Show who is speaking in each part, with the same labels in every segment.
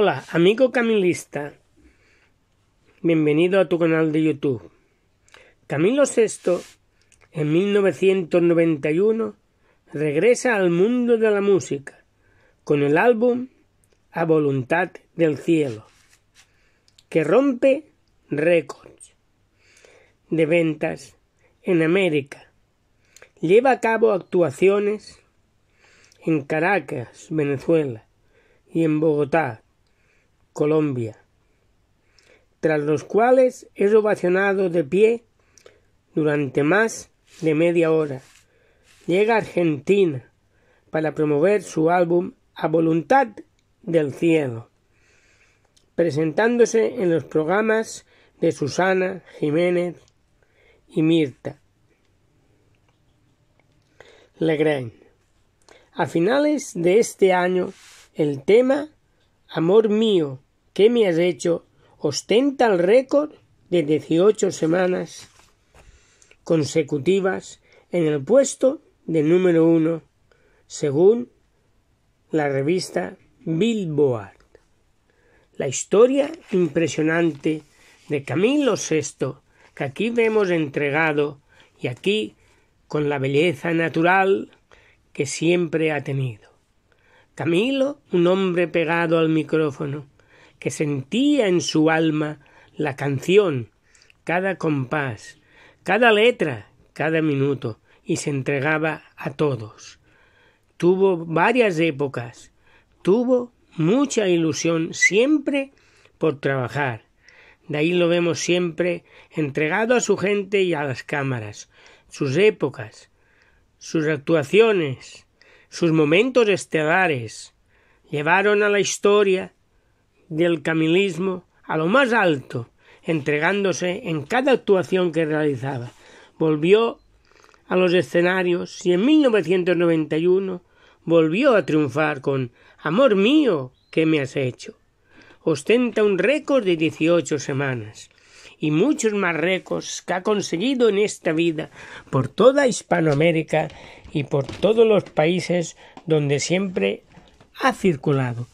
Speaker 1: Hola, amigo camilista. Bienvenido a tu canal de YouTube. Camilo VI, en 1991, regresa al mundo de la música con el álbum A Voluntad del Cielo, que rompe récords de ventas en América. Lleva a cabo actuaciones en Caracas, Venezuela, y en Bogotá, Colombia, tras los cuales es ovacionado de pie durante más de media hora. Llega a Argentina para promover su álbum A Voluntad del Cielo, presentándose en los programas de Susana, Jiménez y Mirta. Legrand. A finales de este año, el tema Amor mío que me has hecho ostenta el récord de 18 semanas consecutivas en el puesto de número uno, según la revista Billboard. La historia impresionante de Camilo VI, que aquí vemos entregado y aquí con la belleza natural que siempre ha tenido. Camilo, un hombre pegado al micrófono, que sentía en su alma la canción, cada compás, cada letra, cada minuto, y se entregaba a todos. Tuvo varias épocas, tuvo mucha ilusión siempre por trabajar. De ahí lo vemos siempre entregado a su gente y a las cámaras, sus épocas, sus actuaciones, sus momentos estelares, llevaron a la historia del camilismo a lo más alto, entregándose en cada actuación que realizaba. Volvió a los escenarios y en 1991 volvió a triunfar con Amor mío, ¿qué me has hecho? Ostenta un récord de 18 semanas y muchos más récords que ha conseguido en esta vida por toda Hispanoamérica y por todos los países donde siempre ha circulado.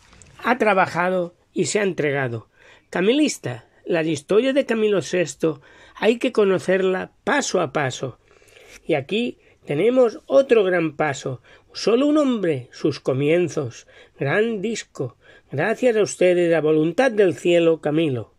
Speaker 1: Ha trabajado y se ha entregado. Camilista, la historia de Camilo VI hay que conocerla paso a paso. Y aquí tenemos otro gran paso, solo un hombre, sus comienzos, gran disco. Gracias a ustedes, la voluntad del cielo, Camilo.